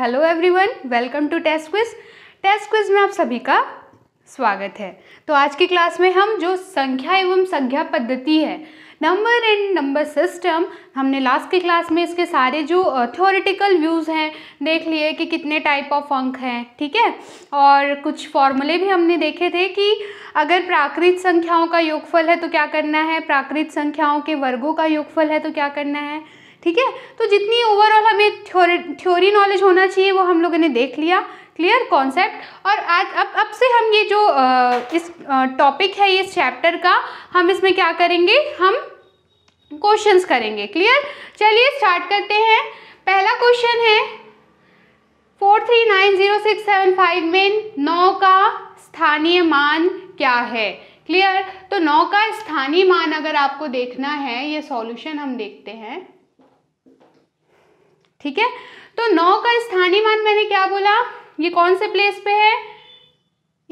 hello everyone welcome to test quiz test quiz में आप सभी का स्वागत है तो आज की क्लास में हम जो संख्या एवं संख्या पद्धति है नंबर एंड नंबर सिस्टम हमने लास्ट की क्लास में इसके सारे जो थ्योरेटिकल व्यूज़ हैं देख लिए कि कितने टाइप ऑफ अंक हैं ठीक है और कुछ फॉर्मूले भी हमने देखे थे कि अगर प्राकृत संख्याओं का योगफल है तो क्या करना है प्राकृत संख्याओं के वर्गों का योगफल है तो क्या करना है ठीक है तो जितनी ओवरऑल हमें थ्योरी थ्योरी नॉलेज होना चाहिए वो हम लोगों ने देख लिया क्लियर कॉन्सेप्ट और आज अब अब से हम ये जो आ, इस टॉपिक है इस चैप्टर का हम इसमें क्या करेंगे हम क्वेश्चंस करेंगे क्लियर चलिए स्टार्ट करते हैं पहला क्वेश्चन है four three nine zero six seven five में नौ का स्थानीय मान क्या है क्लियर तो नौ का स्थानीय मान अगर आपको देखना है ये सॉल्यूशन हम देखते हैं ठीक है तो नौ का स्थानीय मान मैंने क्या बोला ये कौन से प्लेस पे है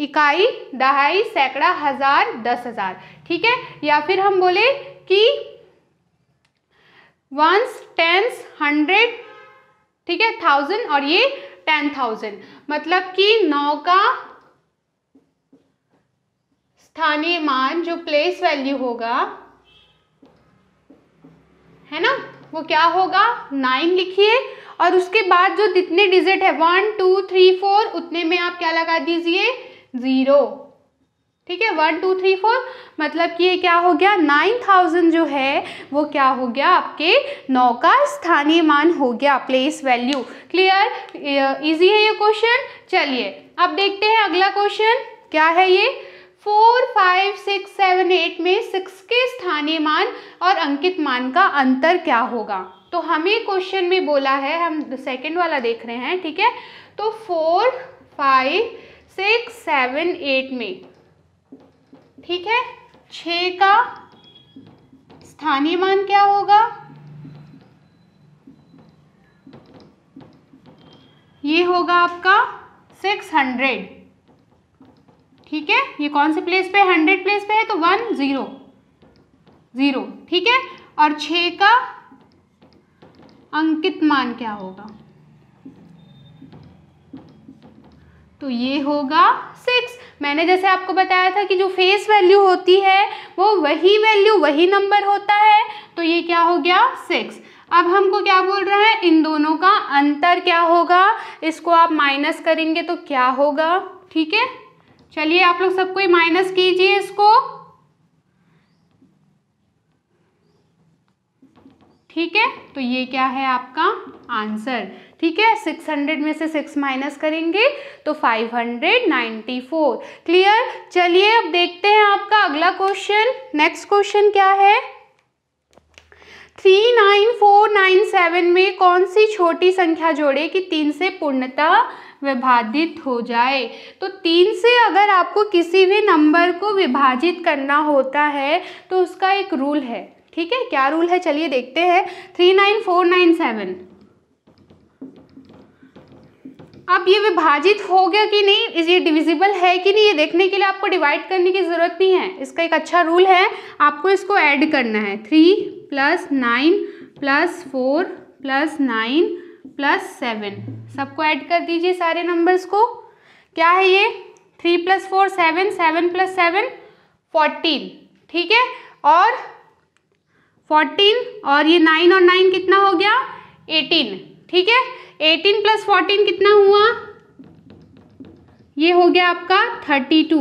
इकाई दहाई सैकड़ा हजार दस हजार ठीक है या फिर हम बोले कि वंस टेंस हंड्रेड ठीक है थाउजेंड और ये टेन थाउजेंड मतलब कि नौ का स्थानीय मान जो प्लेस वैल्यू होगा है ना वो क्या होगा नाइन लिखिए और उसके बाद जो जितने डिजिट है वन टू थ्री फोर उतने में आप क्या लगा दीजिए ज़ीरो ठीक है वन टू थ्री फोर मतलब कि ये क्या हो गया नाइन थाउजेंड जो है वो क्या हो गया आपके नौ का स्थानीय मान हो गया प्लेस वैल्यू क्लियर इजी है ये क्वेश्चन चलिए अब देखते हैं अगला क्वेश्चन क्या है ये four five six seven eight में सिक्स के स्थानीय मान और अंकित मान का अंतर क्या होगा तो हमें क्वेश्चन में बोला है हम सेकंड वाला देख रहे हैं ठीक है तो four five six seven eight में ठीक है छ का स्थानीय मान क्या होगा ये होगा आपका सिक्स हंड्रेड ठीक है ये कौन से प्लेस पे हंड्रेड प्लेस पे है तो वन ज़ीरो ज़ीरो ठीक है और छ का अंकित मान क्या होगा तो ये होगा सिक्स मैंने जैसे आपको बताया था कि जो फेस वैल्यू होती है वो वही वैल्यू वही नंबर होता है तो ये क्या हो गया सिक्स अब हमको क्या बोल रहा है इन दोनों का अंतर क्या होगा इसको आप माइनस करेंगे तो क्या होगा ठीक है चलिए आप लोग सबको माइनस कीजिए इसको ठीक है तो ये क्या है आपका आंसर ठीक है 600 में से 6 माइनस करेंगे तो 594 क्लियर चलिए अब देखते हैं आपका अगला क्वेश्चन नेक्स्ट क्वेश्चन क्या है three nine four nine seven में कौन सी छोटी संख्या जोड़े कि तीन से पूर्णता विभाजित हो जाए तो तीन से अगर आपको किसी भी नंबर को विभाजित करना होता है तो उसका एक रूल है ठीक है क्या रूल है चलिए देखते हैं three nine four nine seven अब ये विभाजित हो गया कि नहीं ये डिविजिबल है कि नहीं ये देखने के लिए आपको डिवाइड करने की ज़रूरत नहीं है इसका एक अच्छा रूल है आपको इसको ऐड करना है three plus nine plus four plus nine plus seven सबको ऐड कर दीजिए सारे नंबर्स को क्या है ये three plus four seven seven plus seven fourteen ठीक है और फोर्टीन और ये नाइन और नाइन कितना हो गया एटीन ठीक है एटीन प्लस फोर्टीन कितना हुआ ये हो गया आपका थर्टी टू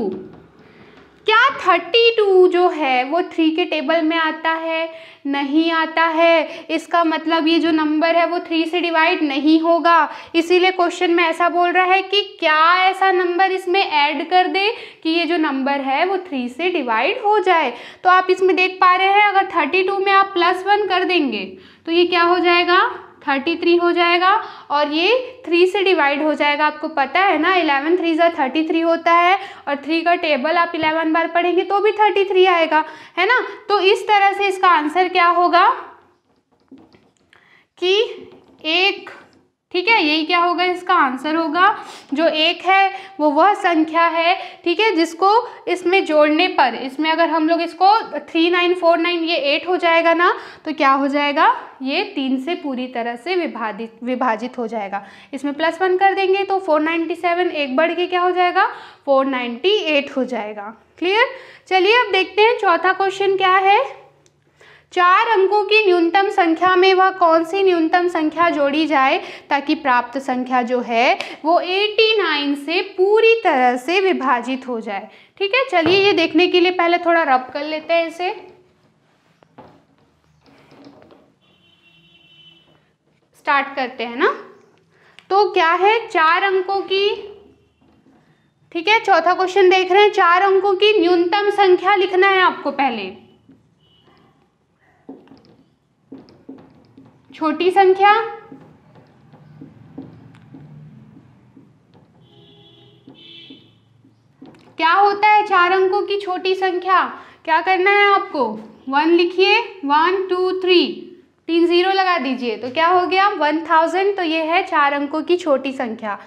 क्या थर्टी टू जो है वो थ्री के टेबल में आता है नहीं आता है इसका मतलब ये जो नंबर है वो थ्री से डिवाइड नहीं होगा इसीलिए क्वेश्चन में ऐसा बोल रहा है कि क्या ऐसा नंबर इसमें ऐड कर दे कि ये जो नंबर है वो थ्री से डिवाइड हो जाए तो आप इसमें देख पा रहे हैं अगर थर्टी टू में आप प्लस वन कर देंगे तो ये क्या हो जाएगा थर्टी थ्री हो जाएगा और ये थ्री से डिवाइड हो जाएगा आपको पता है ना इलेवन थ्री ज़ा थर्टी थ्री होता है और थ्री का टेबल आप इलेवन बार पढ़ेंगे तो भी थर्टी थ्री आएगा है ना तो इस तरह से इसका आंसर क्या होगा कि एक ठीक है यही क्या होगा इसका आंसर होगा जो एक है वो वह संख्या है ठीक है जिसको इसमें जोड़ने पर इसमें अगर हम लोग इसको थ्री नाइन फोर नाइन ये एट हो जाएगा ना तो क्या हो जाएगा ये तीन से पूरी तरह से विभाजित विभाजित हो जाएगा इसमें प्लस वन कर देंगे तो फोर नाइन्टी सेवन एक बढ़ के क्या हो जाएगा फोर नाइन्टी एट हो जाएगा क्लियर चलिए अब देखते हैं चौथा क्वेश्चन क्या है चार अंकों की न्यूनतम संख्या में वह कौन सी न्यूनतम संख्या जोड़ी जाए ताकि प्राप्त संख्या जो है वो 89 से पूरी तरह से विभाजित हो जाए ठीक है चलिए ये देखने के लिए पहले थोड़ा रब कर लेते हैं इसे स्टार्ट करते हैं ना तो क्या है चार अंकों की ठीक है चौथा क्वेश्चन देख रहे हैं चार अंकों की न्यूनतम संख्या लिखना है आपको पहले छोटी संख्या क्या होता है चार अंकों की छोटी संख्या क्या करना है आपको वन लिखिए वन टू थ्री तीन ज़ीरो लगा दीजिए तो क्या हो गया वन थाउजेंड तो ये है चार अंकों की छोटी संख्या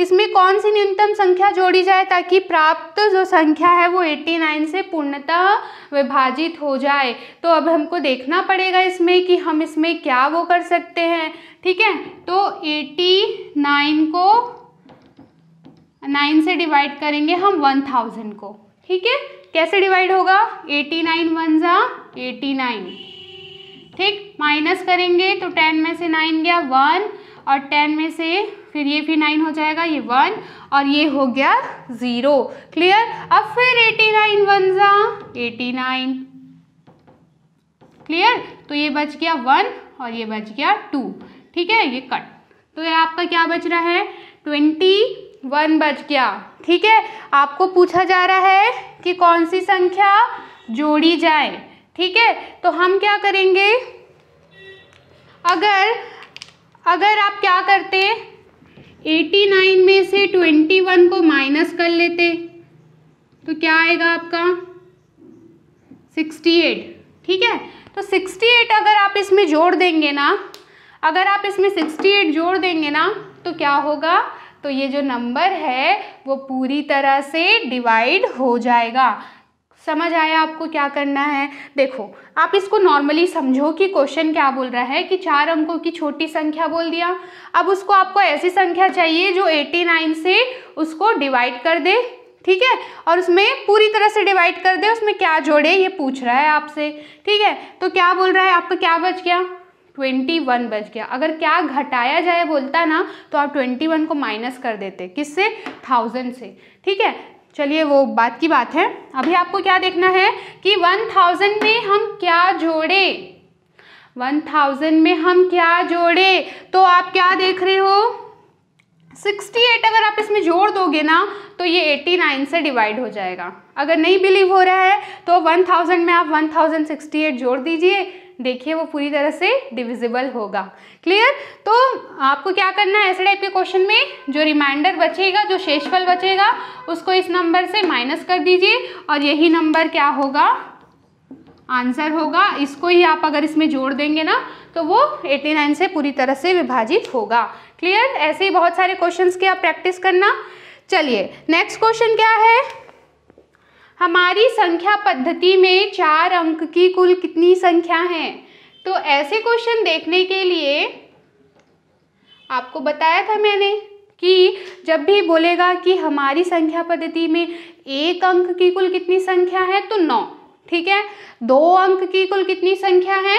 इसमें कौन सी न्यूनतम संख्या जोड़ी जाए ताकि प्राप्त जो संख्या है वो 89 से पूर्णतः विभाजित हो जाए तो अब हमको देखना पड़ेगा इसमें कि हम इसमें क्या वो कर सकते हैं ठीक है तो 89 को 9 से डिवाइड करेंगे हम 1000 को ठीक है कैसे डिवाइड होगा 89 नाइन वन ज़ा ठीक माइनस करेंगे तो 10 में से 9 गया 1 और 10 में से फिर ये भी नाइन हो जाएगा ये वन और ये हो गया ज़ीरो क्लियर अब फिर एटी नाइन वन ज़ा एटी नाइन क्लियर तो ये बच गया वन और ये बच गया टू ठीक है ये कट तो ये आपका क्या बच रहा है ट्वेंटी वन बच गया ठीक है आपको पूछा जा रहा है कि कौन सी संख्या जोड़ी जाए ठीक है तो हम क्या करेंगे अगर अगर आप क्या करते 89 में से 21 को माइनस कर लेते तो क्या आएगा आपका 68 ठीक है तो 68 अगर आप इसमें जोड़ देंगे ना अगर आप इसमें 68 जोड़ देंगे ना तो क्या होगा तो ये जो नंबर है वो पूरी तरह से डिवाइड हो जाएगा समझ आया आपको क्या करना है देखो आप इसको नॉर्मली समझो कि क्वेश्चन क्या बोल रहा है कि चार अंकों की छोटी संख्या बोल दिया अब उसको आपको ऐसी संख्या चाहिए जो 89 से उसको डिवाइड कर दे ठीक है और उसमें पूरी तरह से डिवाइड कर दे उसमें क्या जोड़े ये पूछ रहा है आपसे ठीक है तो क्या बोल रहा है आपका क्या बच गया ट्वेंटी वन बच गया अगर क्या घटाया जाए बोलता ना तो आप ट्वेंटी वन को माइनस कर देते किससे थाउजेंड से ठीक है चलिए वो बात की बात है अभी आपको क्या देखना है कि वन थाउजेंड में हम क्या जोड़े वन थाउजेंड में हम क्या जोड़े तो आप क्या देख रहे हो सिक्सटी एट अगर आप इसमें जोड़ दोगे ना तो ये एट्टी नाइन से डिवाइड हो जाएगा अगर नहीं बिलीव हो रहा है तो वन थाउजेंड में आप वन थाउजेंड सिक्सटी एट जोड़ दीजिए देखिए वो पूरी तरह से डिविजिबल होगा क्लियर तो आपको क्या करना है ऐसे टाइप के क्वेश्चन में जो रिमाइंडर बचेगा जो शेषफल बचेगा उसको इस नंबर से माइनस कर दीजिए और यही नंबर क्या होगा आंसर होगा इसको ही आप अगर इसमें जोड़ देंगे ना तो वो 89 से पूरी तरह से विभाजित होगा क्लियर ऐसे ही बहुत सारे क्वेश्चंस की आप प्रैक्टिस करना चलिए नेक्स्ट क्वेश्चन क्या है हमारी संख्या पद्धति में चार अंक की कुल कितनी संख्या है तो ऐसे क्वेश्चन देखने के लिए आपको बताया था मैंने कि जब भी बोलेगा कि हमारी संख्या पद्धति में एक अंक की कुल कितनी संख्या है तो नौ ठीक है दो अंक की कुल कितनी संख्या है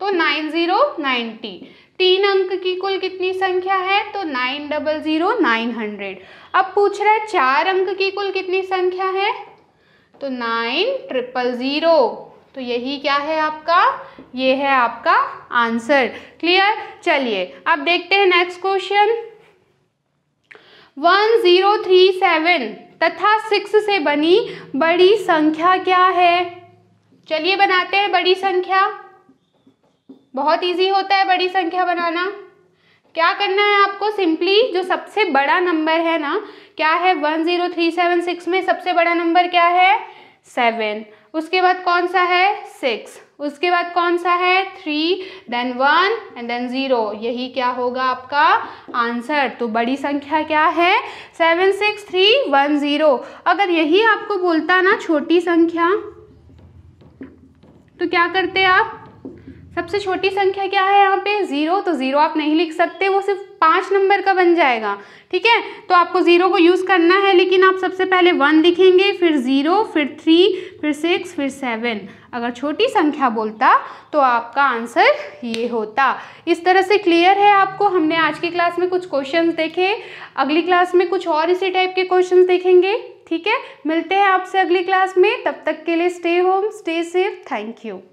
तो नाइन ज़ीरो नाइन्टी तीन अंक की कुल कितनी संख्या है तो nine double zero nine hundred अब पूछ रहा है चार अंक की कुल कितनी संख्या है तो नाइन ट्रिपल ज़ीरो तो यही क्या है आपका ये है आपका आंसर क्लियर चलिए अब देखते हैं next question one zero three seven तथा सिक्स से बनी बड़ी संख्या क्या है चलिए बनाते हैं बड़ी संख्या बहुत इजी होता है बड़ी संख्या बनाना क्या करना है आपको सिंपली जो सबसे बड़ा नंबर है ना क्या है one zero three seven six में सबसे बड़ा नंबर क्या है सेवन उसके बाद कौन सा है सिक्स उसके बाद कौन सा है three then one and then zero यही क्या होगा आपका आंसर तो बड़ी संख्या क्या है seven six three one zero अगर यही आपको बोलता ना छोटी संख्या तो क्या करते आप सबसे छोटी संख्या क्या है यहाँ पे ज़ीरो तो ज़ीरो आप नहीं लिख सकते वो सिर्फ पाँच नंबर का बन जाएगा ठीक है तो आपको ज़ीरो को यूज़ करना है लेकिन आप सबसे पहले वन लिखेंगे फिर ज़ीरो फिर थ्री फिर सिक्स फिर सेवन अगर छोटी संख्या बोलता तो आपका आंसर ये होता इस तरह से क्लियर है आपको हमने आज की क्लास में कुछ क्वेश्चन देखे अगली क्लास में कुछ और इसी टाइप के क्वेश्चन देखेंगे ठीक है मिलते हैं आपसे अगली क्लास में तब तक के लिए stay home stay safe thank you